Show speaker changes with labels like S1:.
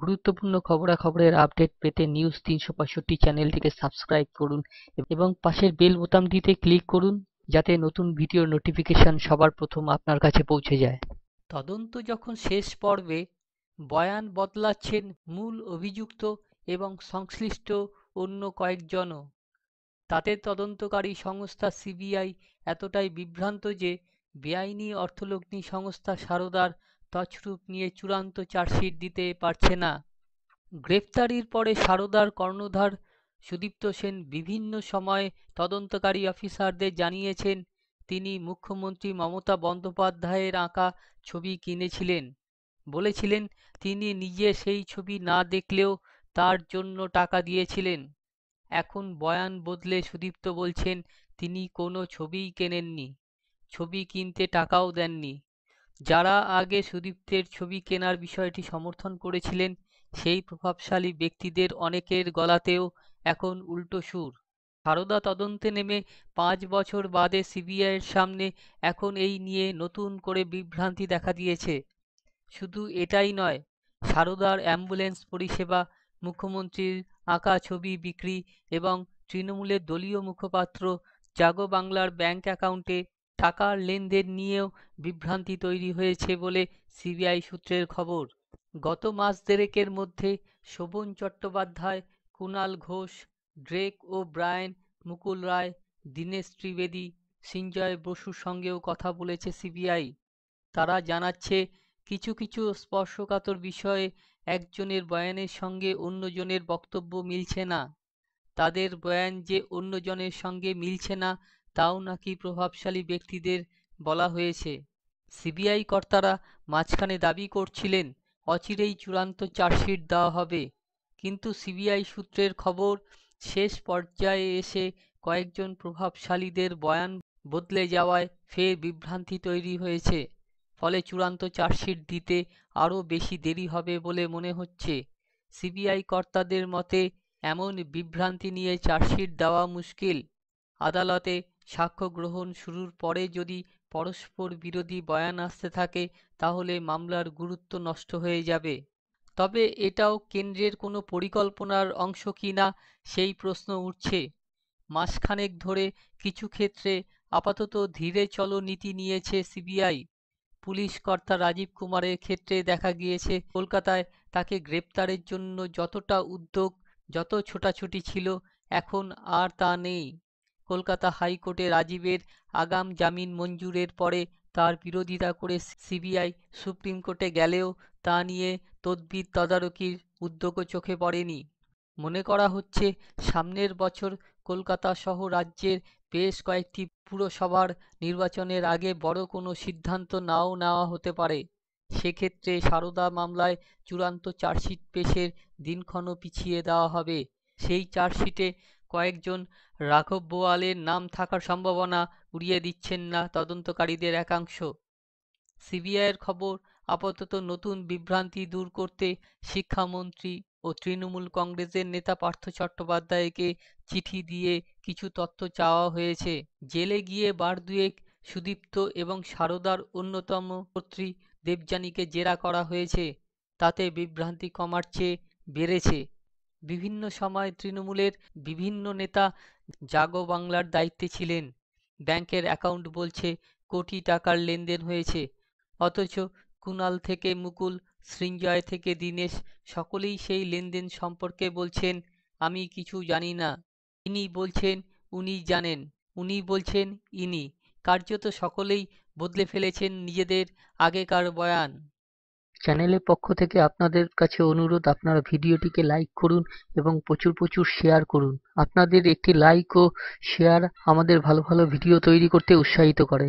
S1: গুরুত্বপূর্ণ খবরাখবরের আপডেট পেতে নিউজ তিনশো পঁয়ষট্টি চ্যানেলটিকে সাবস্ক্রাইব করুন এবং পাশের বেল বোতামটিতে ক্লিক করুন যাতে নতুন ভিডিও নোটিফিকেশন সবার প্রথম আপনার কাছে পৌঁছে যায় তদন্ত যখন শেষ পর্বে বয়ান বদলাচ্ছেন মূল অভিযুক্ত এবং সংশ্লিষ্ট অন্য কয়েকজনও তাতে তদন্তকারী সংস্থা সিবিআই এতটাই বিভ্রান্ত যে বেআইনি অর্থলগ্নি সংস্থা সারদার তছরূপ নিয়ে চূড়ান্ত চার্জশিট দিতে পারছে না গ্রেফতারির পরে সারদার কর্ণধার সুদীপ্ত সেন বিভিন্ন সময়ে তদন্তকারী অফিসারদের জানিয়েছেন তিনি মুখ্যমন্ত্রী মমতা বন্দ্যোপাধ্যায়ের আঁকা ছবি কিনেছিলেন বলেছিলেন তিনি নিজে সেই ছবি না দেখলেও তার জন্য টাকা দিয়েছিলেন এখন বয়ান বদলে সুদীপ্ত বলছেন তিনি কোনো ছবিই কেনেননি ছবি কিনতে টাকাও দেননি যারা আগে সুদীপ্তের ছবি কেনার বিষয়টি সমর্থন করেছিলেন সেই প্রভাবশালী ব্যক্তিদের অনেকের গলাতেও এখন উল্টো সুর সারদা তদন্তে নেমে পাঁচ বছর বাদে সিবিআইয়ের সামনে এখন এই নিয়ে নতুন করে বিভ্রান্তি দেখা দিয়েছে শুধু এটাই নয় সারদার অ্যাম্বুলেন্স পরিষেবা মুখ্যমন্ত্রীর আঁকা ছবি বিক্রি এবং তৃণমূলের দলীয় মুখপাত্র জাগো বাংলার ব্যাংক অ্যাকাউন্টে টাকার লেনদেন নিয়েও বিভ্রান্তি তৈরি হয়েছে বলে সিবিআই সূত্রের খবর গত মাস দেড়েকের মধ্যে Sovan Chattopadhyay Kunal Ghosh Derek O'Brien Mukul Roy Dinesh Trivedi Srinjoy বসুর সঙ্গেও কথা বলেছে সিবিআই তারা জানাচ্ছে কিছু কিছু স্পর্শকাতর বিষয়ে একজনের বয়ানের সঙ্গে অন্যজনের বক্তব্য মিলছে না তাদের বয়ান যে অন্যজনের সঙ্গে মিলছে না তাও নাকি প্রভাবশালী ব্যক্তিদের বলা হয়েছে সিবিআই কর্তারা মাঝখানে দাবি করছিলেন অচিরেই চূড়ান্ত চার্জশিট দেওয়া হবে কিন্তু সিবিআই সূত্রের খবর শেষ পর্যায়ে এসে কয়েকজন প্রভাবশালীদের বয়ান বদলে যাওয়ায় ফের বিভ্রান্তি তৈরি হয়েছে ফলে চূড়ান্ত চার্জশিট দিতে আরও বেশি দেরি হবে বলে মনে হচ্ছে সিবিআই কর্তাদের মতে এমন বিভ্রান্তি নিয়ে চার্জশিট দেওয়া মুশকিল আদালতে সাক্ষ্য গ্রহণ শুরুর পরে যদি পরস্পর বিরোধী বয়ান আসতে থাকে তাহলে মামলার গুরুত্ব নষ্ট হয়ে যাবে তবে এটাও কেন্দ্রের কোনো পরিকল্পনার অংশ কি না সেই প্রশ্ন উঠছে মাসখানেক ধরে কিছু ক্ষেত্রে আপাতত ধীরে চলো নীতি নিয়েছে সিবিআই পুলিশ কর্তা রাজীব কুমারের ক্ষেত্রে দেখা গিয়েছে কলকাতায় তাকে গ্রেপ্তারের জন্য যতটা উদ্যোগ যত ছোটাছুটি ছিল এখন আর তা নেই কলকাতা হাইকোর্টে রাজীবের আগাম জামিন মঞ্জুরের পরে তার বিরোধিতা করে সিবিআই সুপ্রিম কোর্টে গেলেও তা নিয়ে তদবির তদারকির উদ্যোগও চোখে পড়েনি মনে করা হচ্ছে সামনের বছর কলকাতা সহ রাজ্যের বেশ কয়েকটি পুরসভার নির্বাচনের আগে বড় কোনো সিদ্ধান্ত নাও নেওয়া হতে পারে সেক্ষেত্রে সারদা মামলায় চূড়ান্ত চার্জশিট পেশের দিনক্ষণও পিছিয়ে দেওয়া হবে সেই চার্জশিটে কয়েকজন রাঘব বোয়ালের নাম থাকার সম্ভাবনা উড়িয়ে দিচ্ছেন না তদন্তকারীদের একাংশ সিবিআইয়ের খবর আপাতত নতুন বিভ্রান্তি দূর করতে শিক্ষামন্ত্রী ও তৃণমূল কংগ্রেসের নেতা পার্থ চট্টোপাধ্যায়কে চিঠি দিয়ে কিছু তথ্য চাওয়া হয়েছে জেলে গিয়ে বার দুয়েক সুদীপ্ত এবং সারদার অন্যতম কর্ত্রী দেবযানীকে জেরা করা হয়েছে তাতে বিভ্রান্তি কমার চেয়ে বেড়েছে বিভিন্ন সময় তৃণমূলের বিভিন্ন নেতা জাগো বাংলার দায়িত্বে ছিলেন ব্যাংকের অ্যাকাউন্ট বলছে কোটি টাকার লেনদেন হয়েছে অথচ কুনাল থেকে মুকুল সৃঞ্জয় থেকে দীনেশ সকলেই সেই লেনদেন সম্পর্কে বলছেন আমি কিছু জানি না ইনি বলছেন উনি জানেন উনি বলছেন ইনি কার্যত সকলেই বদলে ফেলেছেন নিজেদের আগেকার বয়ান চ্যানেলের পক্ষ থেকে আপনাদের কাছে অনুরোধ আপনারা ভিডিওটিকে লাইক করুন এবং প্রচুর প্রচুর শেয়ার করুন আপনাদের একটি লাইক ও শেয়ার আমাদের ভালো ভালো ভিডিও তৈরি করতে উৎসাহিত করে